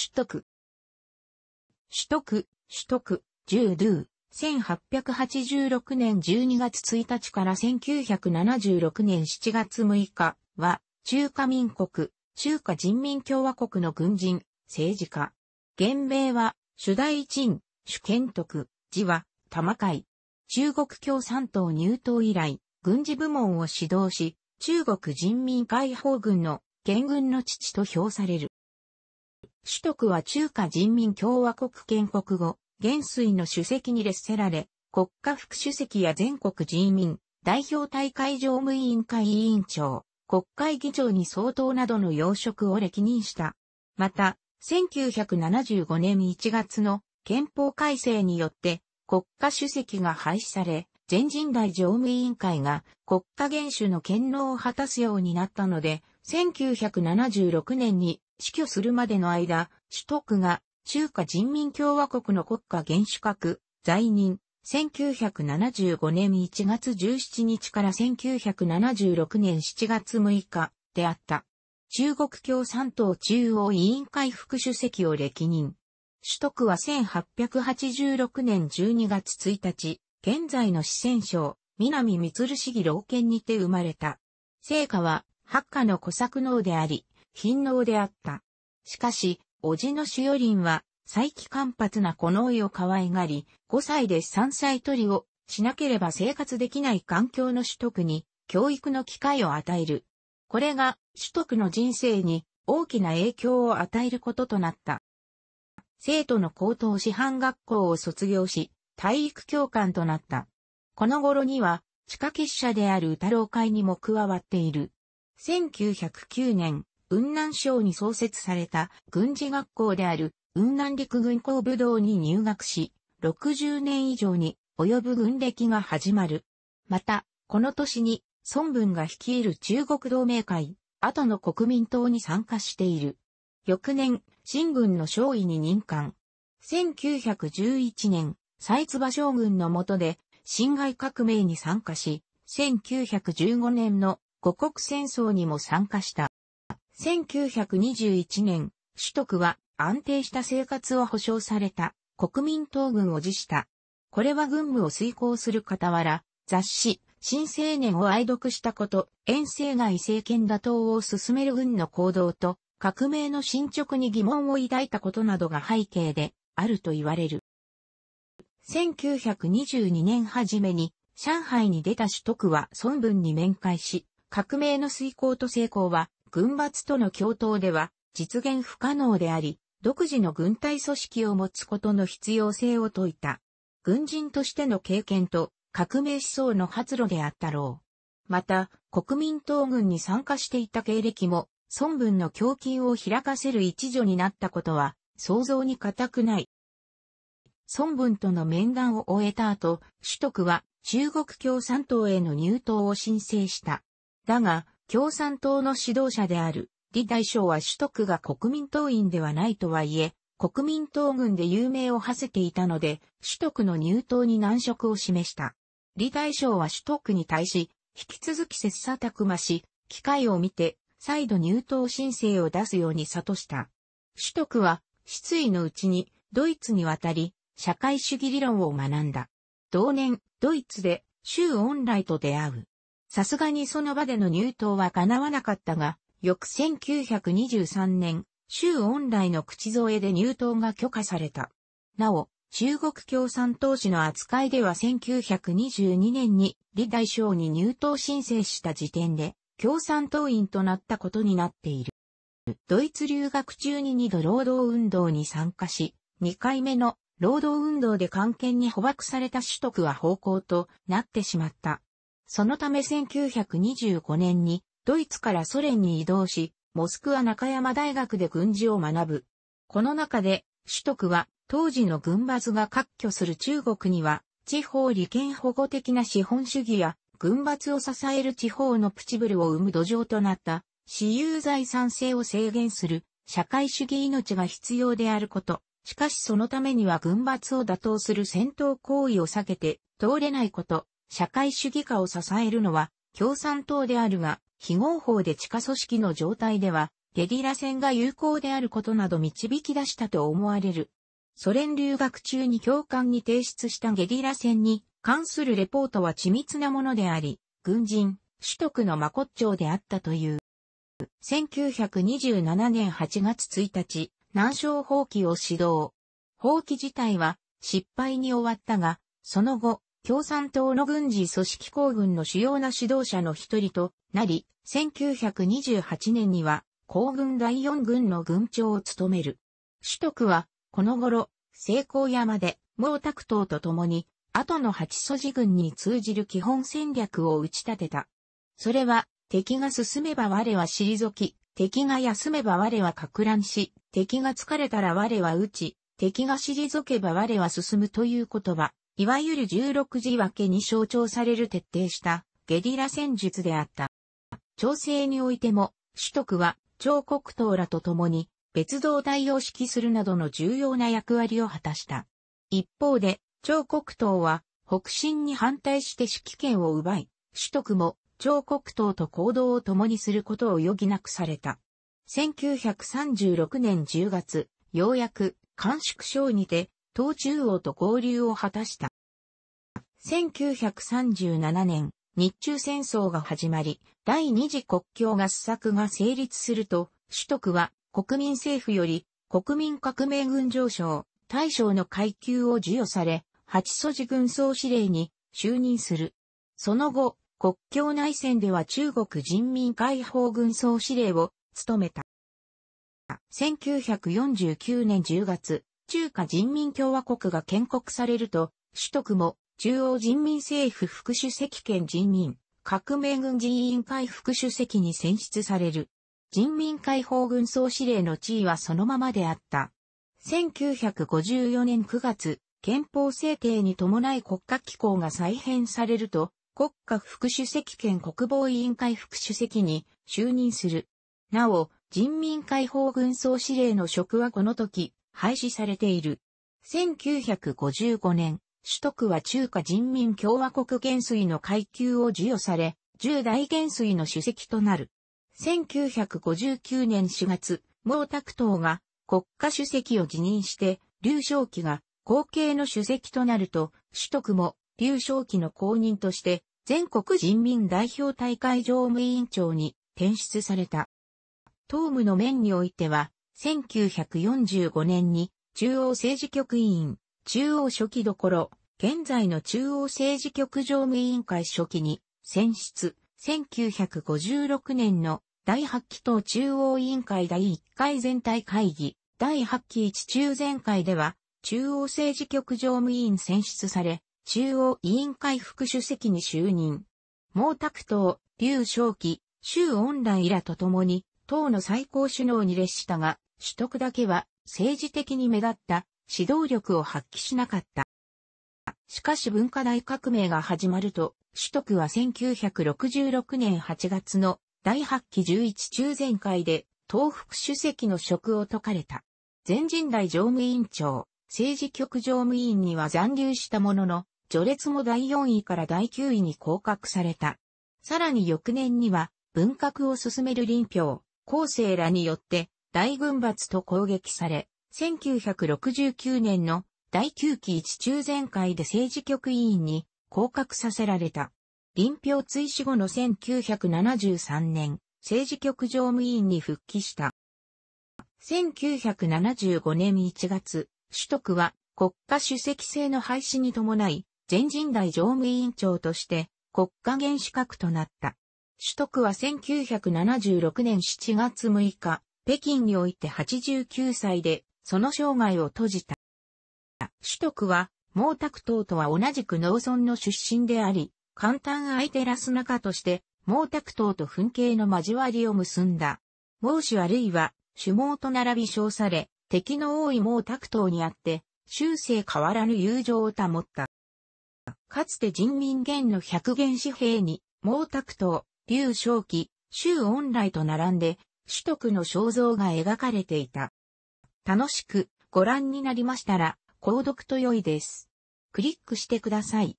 取得。取得、取得、10ドゥ。1886年12月1日から1976年7月6日は、中華民国、中華人民共和国の軍人、政治家。原名は、主大臣、主権徳、字は、玉海。中国共産党入党以来、軍事部門を指導し、中国人民解放軍の、元軍の父と評される。主徳は中華人民共和国建国後、元帥の主席に列せられ、国家副主席や全国人民、代表大会常務委員会委員長、国会議長に相当などの要職を歴任した。また、1975年1月の憲法改正によって国家主席が廃止され、全人代常務委員会が国家元首の権能を果たすようになったので、1976年に死去するまでの間、都区が中華人民共和国の国家元首格在任、1975年1月17日から1976年7月6日であった。中国共産党中央委員会副主席を歴任。都区は1886年12月1日、現在の四川省、南三鶴市議老県にて生まれた。成果は、八家の小作能であり、貧能であった。しかし、叔父の主よりんは、再起間髪なこの老いを可愛がり、5歳で山菜取りをしなければ生活できない環境の取得に、教育の機会を与える。これが、取得の人生に大きな影響を与えることとなった。生徒の高等師範学校を卒業し、体育教官となった。この頃には、地下結社である歌郎会にも加わっている。1909年、雲南省に創設された軍事学校である雲南陸軍工部道に入学し、60年以上に及ぶ軍歴が始まる。また、この年に孫文が率いる中国同盟会、後の国民党に参加している。翌年、新軍の少尉に任官。1911年、蔡馬将軍の下で、辛亥革命に参加し、1915年の五国戦争にも参加した。1921年、首都区は安定した生活を保障された国民党軍を辞した。これは軍務を遂行する傍ら、雑誌、新青年を愛読したこと、遠征外政権打倒を進める軍の行動と、革命の進捗に疑問を抱いたことなどが背景であると言われる。1922年初めに、上海に出た首都区は孫文に面会し、革命の遂行と成功は軍閥との共闘では実現不可能であり、独自の軍隊組織を持つことの必要性を説いた。軍人としての経験と革命思想の発露であったろう。また、国民党軍に参加していた経歴も、孫文の胸筋を開かせる一助になったことは、想像に難くない。孫文との面談を終えた後、朱徳は中国共産党への入党を申請した。だが、共産党の指導者である、李大将は首都区が国民党員ではないとはいえ、国民党軍で有名を馳せていたので、首都区の入党に難色を示した。李大将は首都区に対し、引き続き切磋琢磨し、機会を見て、再度入党申請を出すように諭した。首都区は、失意のうちに、ドイツに渡り、社会主義理論を学んだ。同年、ドイツで、周恩来と出会う。さすがにその場での入党は叶わなかったが、翌1923年、州恩来の口添えで入党が許可された。なお、中国共産党史の扱いでは1922年に李大将に入党申請した時点で共産党員となったことになっている。ドイツ留学中に二度労働運動に参加し、二回目の労働運動で官係に捕獲された取得は方向となってしまった。そのため1925年にドイツからソ連に移動し、モスクワ中山大学で軍事を学ぶ。この中で、首都区は当時の軍閥が割拠する中国には、地方利権保護的な資本主義や軍閥を支える地方のプチブルを生む土壌となった私有財産性を制限する社会主義命が必要であること。しかしそのためには軍閥を打倒する戦闘行為を避けて通れないこと。社会主義化を支えるのは共産党であるが、非合法で地下組織の状態では、ゲリラ戦が有効であることなど導き出したと思われる。ソ連留学中に教官に提出したゲリラ戦に関するレポートは緻密なものであり、軍人、主徳の真骨頂であったという。1927年8月1日、南昌放棄を指導。放棄自体は失敗に終わったが、その後、共産党の軍事組織公軍の主要な指導者の一人となり、1928年には、公軍第四軍の軍長を務める。主徳は、この頃、成功山で、毛沢東と共に、後の八祖寺軍に通じる基本戦略を打ち立てた。それは、敵が進めば我は退き、敵が休めば我は格乱し、敵が疲れたら我は打ち、敵が退けば我は進むという言葉。いわゆる16時分けに象徴される徹底したゲリラ戦術であった。調整においても、主徳は張国党らと共に別動隊を指揮するなどの重要な役割を果たした。一方で、張国党は北進に反対して指揮権を奪い、主徳も張国党と行動を共にすることを余儀なくされた。1936年10月、ようやく、甘粛省にて、東中央と交流を果たした。1937年、日中戦争が始まり、第二次国境合作が成立すると、首都区は国民政府より国民革命軍上昇、大将の階級を授与され、八素地軍総司令に就任する。その後、国境内戦では中国人民解放軍総司令を務めた。1949年10月、中華人民共和国が建国されると、首都区も中央人民政府副主席兼人民革命軍人委員会副主席に選出される。人民解放軍総司令の地位はそのままであった。1954年9月、憲法制定に伴い国家機構が再編されると、国家副主席兼国防委員会副主席に就任する。なお、人民解放軍総司令の職はこの時、廃止されている。1955年、首都区は中華人民共和国元帥の階級を授与され、十大元帥の主席となる。1959年4月、毛沢東が国家主席を辞任して、劉少奇が後継の主席となると、首都区も劉少奇の後任として、全国人民代表大会常務委員長に転出された。党務の面においては、1945年に中央政治局委員、中央初期どころ、現在の中央政治局常務委員会初期に選出、1956年の第8期党中央委員会第1回全体会議、第8期一中全会では、中央政治局常務委員選出され、中央委員会副主席に就任。毛沢東、劉少奇、周恩来らと共に、党の最高首脳に列したが、取得だけは政治的に目立った指導力を発揮しなかった。しかし文化大革命が始まると、取得は1966年8月の第8期11中全会で東福主席の職を解かれた。全人代常務委員長、政治局常務委員には残留したものの、序列も第4位から第9位に降格された。さらに翌年には、文革を進める林票、後世らによって、大軍閥と攻撃され、1969年の第9期一中全会で政治局委員に降格させられた。臨票追試後の1973年、政治局常務委員に復帰した。1975年1月、首都区は国家主席制の廃止に伴い、全人代常務委員長として国家元資格となった。首都区は1976年7月6日、北京において89歳で、その生涯を閉じた。主徳は、毛沢東とは同じく農村の出身であり、簡単相手ラス仲として、毛沢東と噴景の交わりを結んだ。毛主あるいは、首毛と並び称され、敵の多い毛沢東にあって、終生変わらぬ友情を保った。かつて人民元の百元紙幣に、毛沢東、劉少奇、周恩来と並んで、主徳の肖像が描かれていた。楽しくご覧になりましたら、購読と良いです。クリックしてください。